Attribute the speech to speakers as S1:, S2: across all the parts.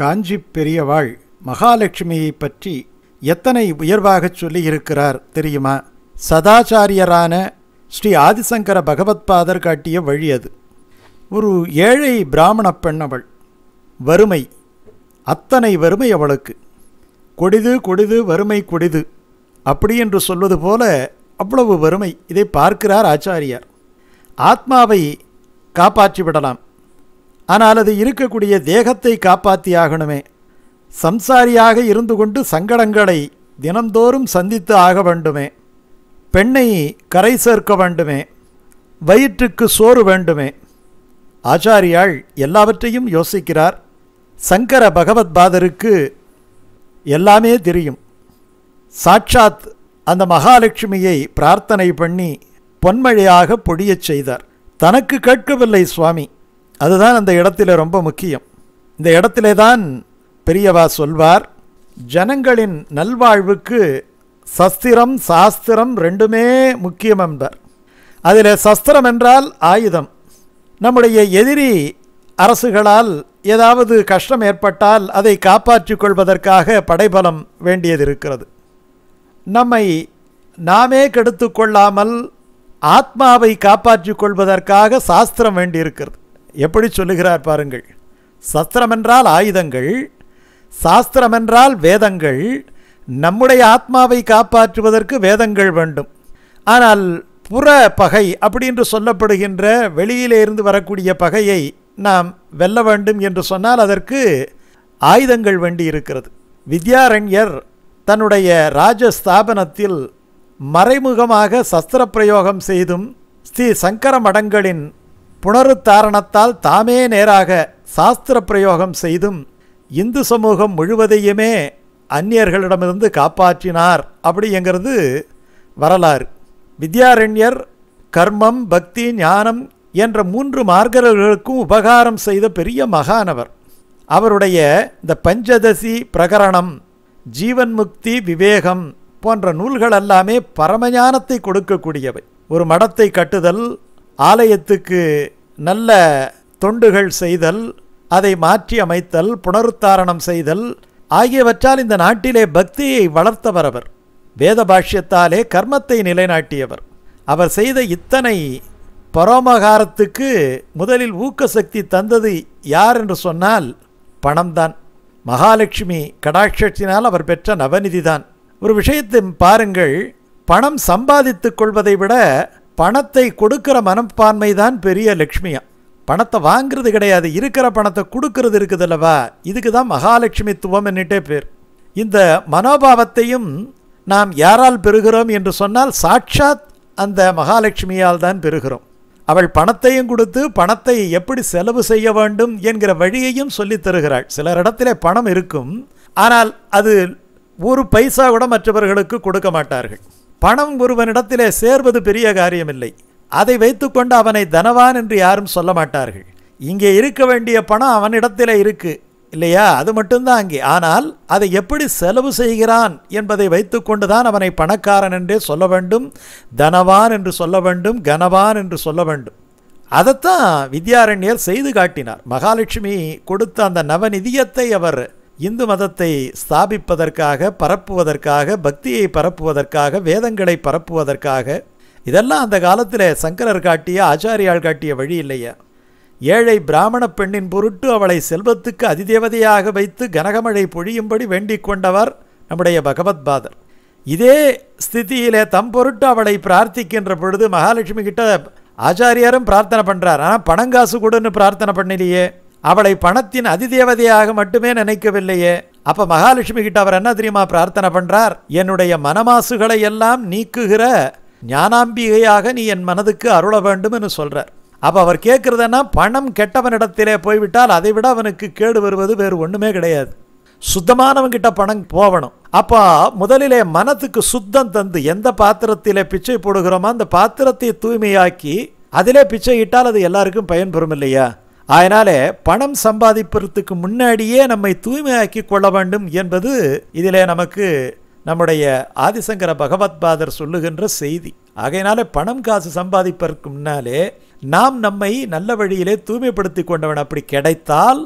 S1: காஞ்சி பெரியவாள் மகாலட்சுமியை பற்றி எத்தனை உயர்வாகச் சொல்லியிருக்கிறார் தெரியுமா சதாச்சாரியரான ஸ்ரீ ஆதிசங்கர பகவத்பாதர் காட்டிய வழி அது ஒரு ஏழை பிராமண பெண் அவள் வறுமை அத்தனை வறுமை அவளுக்கு கொடிது கொடிது வறுமை கொடிது அப்படி என்று சொல்வது போல அவ்வளவு வறுமை இதை பார்க்கிறார் ஆச்சாரியார் ஆத்மாவை காப்பாற்றி விடலாம் ஆனால் அது இருக்கக்கூடிய தேகத்தை காப்பாற்றியாகணுமே சம்சாரியாக இருந்து கொண்டு சங்கடங்களை தினந்தோறும் சந்தித்து ஆக வேண்டுமே பெண்ணை கரை சேர்க்க வேண்டுமே வயிற்றுக்கு சோறு வேண்டுமே ஆச்சாரியால் எல்லாவற்றையும் யோசிக்கிறார் சங்கர பகவத்பாதருக்கு எல்லாமே தெரியும் சாட்சாத் அந்த மகாலட்சுமியை பிரார்த்தனை பண்ணி பொன்மழையாக பொழியச் செய்தார் தனக்கு கேட்கவில்லை சுவாமி அதுதான் அந்த இடத்துல ரொம்ப முக்கியம் இந்த இடத்திலே தான் பெரியவா சொல்வார் ஜனங்களின் நல்வாழ்வுக்கு சஸ்திரம் சாஸ்திரம் ரெண்டுமே முக்கியம் என்பார் அதில் சஸ்திரம் என்றால் ஆயுதம் நம்முடைய எதிரி அரசுகளால் ஏதாவது கஷ்டம் ஏற்பட்டால் அதை காப்பாற்றிக் கொள்வதற்காக படைபலம் வேண்டியது இருக்கிறது நம்மை நாமே கெடுத்து கொள்ளாமல் ஆத்மாவை காப்பாற்றிக் கொள்வதற்காக சாஸ்திரம் வேண்டியிருக்கிறது எப்படி சொல்லுகிறார் பாருங்கள் சஸ்திரமென்றால் ஆயுதங்கள் சாஸ்திரமென்றால் வேதங்கள் நம்முடைய ஆத்மாவை காப்பாற்றுவதற்கு வேதங்கள் வேண்டும் ஆனால் புற பகை அப்படின்று சொல்லப்படுகின்ற வெளியிலே இருந்து வரக்கூடிய பகையை நாம் வெல்ல வேண்டும் என்று சொன்னால் அதற்கு ஆயுதங்கள் வேண்டி இருக்கிறது வித்யாரண்யர் தன்னுடைய ராஜஸ்தாபனத்தில் மறைமுகமாக சஸ்திர பிரயோகம் செய்தும் ஸ்ரீ சங்கர மடங்களின் புனருத்தாரணத்தால் தாமே நேராக சாஸ்திர பிரயோகம் செய்தும் இந்து சமூகம் முழுவதையுமே அந்நியர்களிடமிருந்து காப்பாற்றினார் அப்படிங்கிறது வரலாறு வித்யாரண்யர் கர்மம் பக்தி ஞானம் என்ற மூன்று மார்கர்களுக்கும் உபகாரம் செய்த பெரிய மகானவர் அவருடைய இந்த பஞ்சதசி பிரகரணம் ஜீவன் முக்தி விவேகம் போன்ற நூல்கள் எல்லாமே பரமஞானத்தை கொடுக்கக்கூடியவை ஒரு மடத்தை கட்டுதல் ஆலயத்துக்கு நல்ல தொண்டுகள் செய்தல் அதை மாற்றி அமைத்தல் புனருத்தாரணம் செய்தல் ஆகியவற்றால் இந்த நாட்டிலே பக்தியை வளர்த்தவர் அவர் வேத பாஷ்யத்தாலே கர்மத்தை நிலைநாட்டியவர் அவர் செய்த இத்தனை பரோமகாரத்துக்கு முதலில் ஊக்க சக்தி தந்தது யார் என்று சொன்னால் பணம்தான் மகாலட்சுமி கடாட்சத்தினால் அவர் பெற்ற நவநிதி தான் ஒரு விஷயத்தை பாருங்கள் பணம் சம்பாதித்துக் கொள்வதை விட பணத்தை கொடுக்கிற மனப்பான்மை தான் பெரிய லக்ஷ்மியா பணத்தை வாங்கிறது கிடையாது இருக்கிற பணத்தை கொடுக்கறது இருக்குது அல்லவா இதுக்கு தான் மகாலட்சுமித்துவம் என்னட்டே பேர் இந்த மனோபாவத்தையும் நாம் யாரால் பெறுகிறோம் என்று சொன்னால் சாட்சாத் அந்த மகாலட்சுமியால் தான் பெறுகிறோம் அவள் பணத்தையும் கொடுத்து பணத்தை எப்படி செலவு செய்ய வேண்டும் என்கிற வழியையும் சொல்லித் தருகிறாள் சிலர் இடத்துல பணம் இருக்கும் ஆனால் அது ஒரு பைசா கூட மற்றவர்களுக்கு கொடுக்க மாட்டார்கள் பணம் ஒருவனிடத்திலே சேர்வது பெரிய காரியமில்லை அதை வைத்துக்கொண்டு அவனை தனவான் என்று யாரும் சொல்ல மாட்டார்கள் இங்கே இருக்க வேண்டிய பணம் அவனிடத்திலே இருக்கு இல்லையா அது மட்டும்தான் அங்கே ஆனால் அதை எப்படி செலவு செய்கிறான் என்பதை வைத்துக்கொண்டு தான் அவனை பணக்காரன் என்றே சொல்ல வேண்டும் தனவான் என்று சொல்ல வேண்டும் கனவான் என்று சொல்ல வேண்டும் அதைத்தான் வித்யாரண்யர் செய்து காட்டினார் மகாலட்சுமி கொடுத்த அந்த நவநிதியத்தை அவர் இந்து மதத்தை ஸ்தாபிப்பதற்காக பரப்புவதற்காக பக்தியை பரப்புவதற்காக வேதங்களை பரப்புவதற்காக இதெல்லாம் அந்த காலத்தில் சங்கரர் காட்டிய ஆச்சாரியால் காட்டிய வழி இல்லையா ஏழை பிராமண பெண்ணின் பொருட்டு அவளை செல்வத்துக்கு அதிதேவதையாக வைத்து கனகமழை பொழியும்படி வேண்டிக் கொண்டவர் நம்முடைய பகவத்பாதர் இதே ஸ்திதியிலே தம் பொருட்டு அவளை பிரார்த்திக்கின்ற பொழுது மகாலட்சுமி கிட்ட ஆச்சாரியாரும் பிரார்த்தனை பண்ணுறார் ஆனால் பணங்காசு கூடன்னு பிரார்த்தனை பண்ணலையே அவளை பணத்தின் அதிதேவதையாக மட்டுமே நினைக்கவில்லையே அப்ப மகாலட்சுமி கிட்ட அவர் என்ன தெரியுமா பிரார்த்தனை பண்றார் என்னுடைய மனமாசுகளை எல்லாம் நீக்குகிற ஞானாம்பிகையாக நீ என் மனதுக்கு அருள என்று சொல்றார் அப்போ அவர் கேட்குறதுன்னா பணம் கெட்டவனிடத்திலே போய்விட்டால் அதை விட அவனுக்கு கேடு வருவது வேறு ஒன்றுமே கிடையாது சுத்தமானவங்கிட்ட பணம் போகணும் அப்போ முதலிலே மனத்துக்கு சுத்தம் தந்து எந்த பாத்திரத்திலே பிச்சை போடுகிறோமோ அந்த பாத்திரத்தை தூய்மையாக்கி அதிலே பிச்சை இட்டால் அது எல்லாருக்கும் பயன்பெறும் இல்லையா அதனால் பணம் சம்பாதிப்பதுக்கு முன்னாடியே நம்மை தூய்மையாக்கி கொள்ள வேண்டும் என்பது இதில் நமக்கு நம்முடைய ஆதிசங்கர பகவத்பாதர் சொல்லுகின்ற செய்தி ஆகையினால பணம் காசு சம்பாதிப்பதற்கு முன்னாலே நாம் நம்மை நல்ல வழியிலே தூய்மைப்படுத்தி கொண்டவன் அப்படி கிடைத்தால்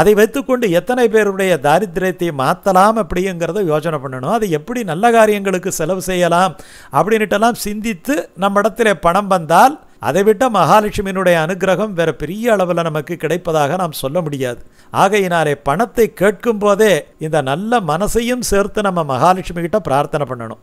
S1: அதை வைத்துக்கொண்டு எத்தனை பேருடைய தாரித்திரத்தை மாற்றலாம் அப்படிங்கிறத யோசனை பண்ணணும் அதை எப்படி நல்ல காரியங்களுக்கு செலவு செய்யலாம் அப்படின்ட்டுலாம் சிந்தித்து நம்ம இடத்துல பணம் வந்தால் அதை விட்ட மகாலட்சுமியினுடைய அனுகிரகம் வேற பெரிய அளவில் நமக்கு கிடைப்பதாக நாம் சொல்ல முடியாது ஆகையினாலே பணத்தை கேட்கும் போதே இந்த நல்ல மனசையும் சேர்த்து நம்ம மகாலட்சுமி கிட்ட பிரார்த்தனை பண்ணணும்